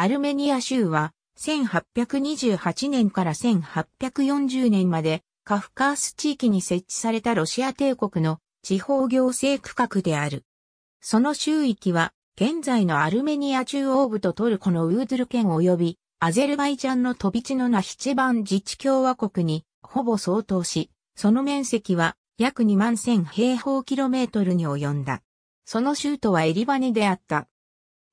アルメニア州は、1828年から1840年まで、カフカース地域に設置されたロシア帝国の地方行政区画である。その周域は、現在のアルメニア中央部とトルコのウードル県及び、アゼルバイジャンの飛び地のナヒチバン自治共和国に、ほぼ相当し、その面積は約2万1000平方キロメートルに及んだ。その州都はエリバネであった。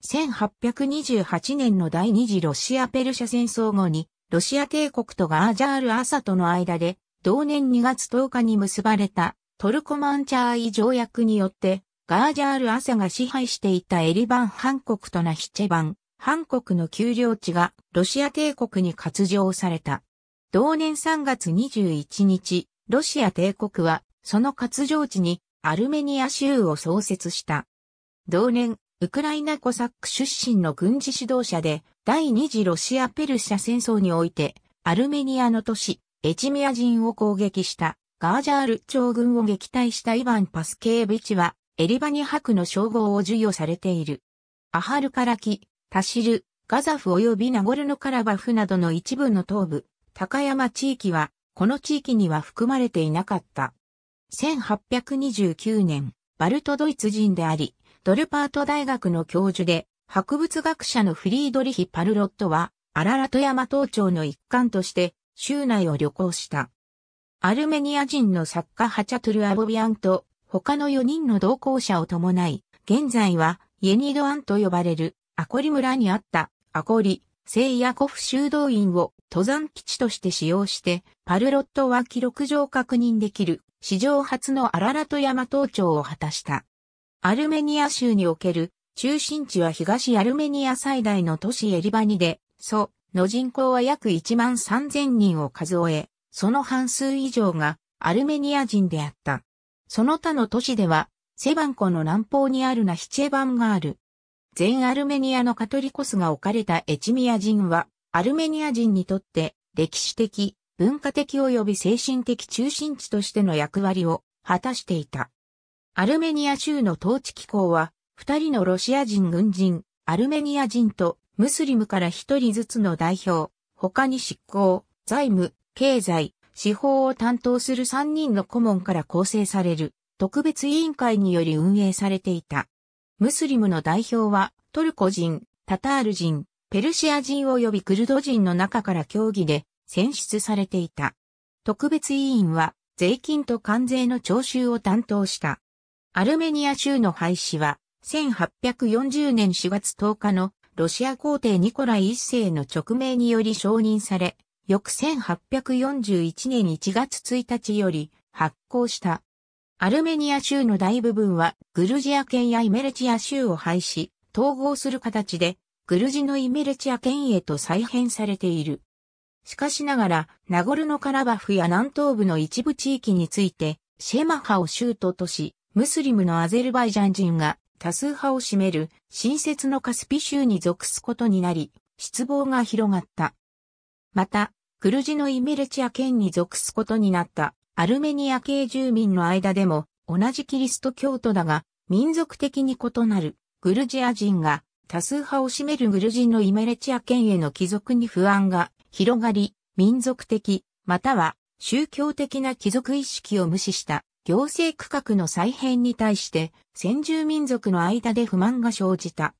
1828年の第二次ロシア・ペルシャ戦争後に、ロシア帝国とガージャール・アサとの間で、同年2月10日に結ばれたトルコマンチャーイ条約によって、ガージャール・アサが支配していたエリバン・ハン国とナヒチェバン、ハン国の丘陵地がロシア帝国に割譲された。同年3月21日、ロシア帝国はその割譲地にアルメニア州を創設した。同年ウクライナコサック出身の軍事指導者で、第二次ロシア・ペルシャ戦争において、アルメニアの都市、エチミア人を攻撃したガージャール朝軍を撃退したイヴァン・パスケービチは、エリバニ博の称号を授与されている。アハルカラキ、タシル、ガザフ及びナゴルノカラバフなどの一部の東部、高山地域は、この地域には含まれていなかった。1829年、バルトドイツ人であり、ドルパート大学の教授で、博物学者のフリードリヒ・パルロットは、アララト山東町の一環として、州内を旅行した。アルメニア人の作家ハチャトゥル・アボビアンと、他の4人の同行者を伴い、現在は、イェニドアンと呼ばれる、アコリ村にあった、アコリ、聖ヤコフ修道院を登山基地として使用して、パルロットは記録上確認できる史上初のアララト山東町を果たした。アルメニア州における中心地は東アルメニア最大の都市エリバニで、ソの人口は約1万3000人を数え、その半数以上がアルメニア人であった。その他の都市では、セバン湖の南方にあるナヒチェバンがある。全アルメニアのカトリコスが置かれたエチミア人は、アルメニア人にとって歴史的、文化的及び精神的中心地としての役割を果たしていた。アルメニア州の統治機構は、二人のロシア人軍人、アルメニア人と、ムスリムから一人ずつの代表、他に執行、財務、経済、司法を担当する三人の顧問から構成される、特別委員会により運営されていた。ムスリムの代表は、トルコ人、タタール人、ペルシア人及びクルド人の中から協議で選出されていた。特別委員は、税金と関税の徴収を担当した。アルメニア州の廃止は、1840年4月10日のロシア皇帝ニコライ一世の勅命により承認され、翌1841年1月1日より発行した。アルメニア州の大部分はグルジア県やイメルチア州を廃止、統合する形で、グルジのイメルチア県へと再編されている。しかしながら、ナゴルノカラバフや南東部の一部地域について、シェマハを州都とし、ムスリムのアゼルバイジャン人が多数派を占める新設のカスピ州に属すことになり、失望が広がった。また、クルジのイメレチア県に属すことになったアルメニア系住民の間でも同じキリスト教徒だが民族的に異なるグルジア人が多数派を占めるグルジのイメレチア県への帰属に不安が広がり民族的または宗教的な帰属意識を無視した行政区画の再編に対して先住民族の間で不満が生じた。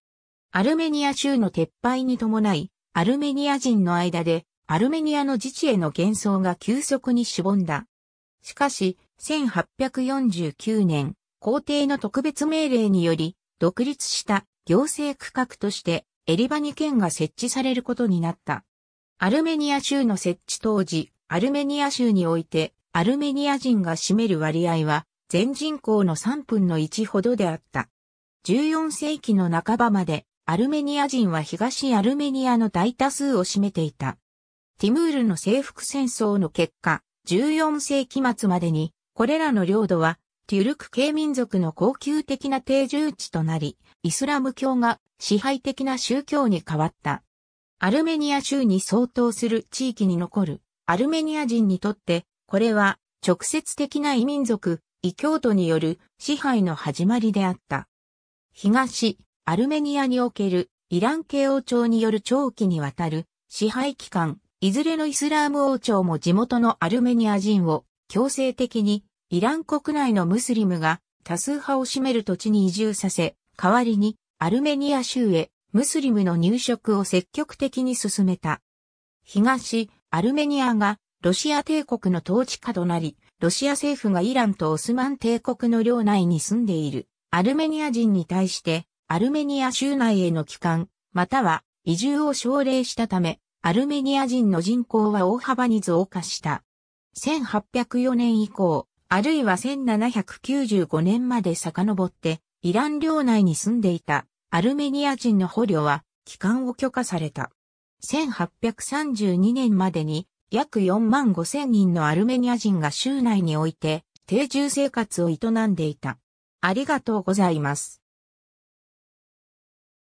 アルメニア州の撤廃に伴い、アルメニア人の間でアルメニアの自治への幻想が急速にしぼんだ。しかし、1849年、皇帝の特別命令により、独立した行政区画としてエリバニ県が設置されることになった。アルメニア州の設置当時、アルメニア州においてアルメニア人が占める割合は全人口の3分の1ほどであった。14世紀の半ばまでアルメニア人は東アルメニアの大多数を占めていた。ティムールの征服戦争の結果、14世紀末までにこれらの領土はテュルク系民族の恒久的な定住地となり、イスラム教が支配的な宗教に変わった。アルメニア州に相当する地域に残るアルメニア人にとってこれは直接的な異民族、異教徒による支配の始まりであった。東、アルメニアにおけるイラン系王朝による長期にわたる支配期間、いずれのイスラーム王朝も地元のアルメニア人を強制的にイラン国内のムスリムが多数派を占める土地に移住させ、代わりにアルメニア州へムスリムの入植を積極的に進めた。東、アルメニアがロシア帝国の統治下となり、ロシア政府がイランとオスマン帝国の領内に住んでいるアルメニア人に対して、アルメニア州内への帰還、または移住を奨励したため、アルメニア人の人口は大幅に増加した。1804年以降、あるいは1795年まで遡って、イラン領内に住んでいたアルメニア人の捕虜は帰還を許可された。1832年までに約4万5千人のアルメニア人が州内において定住生活を営んでいた。ありがとうございます。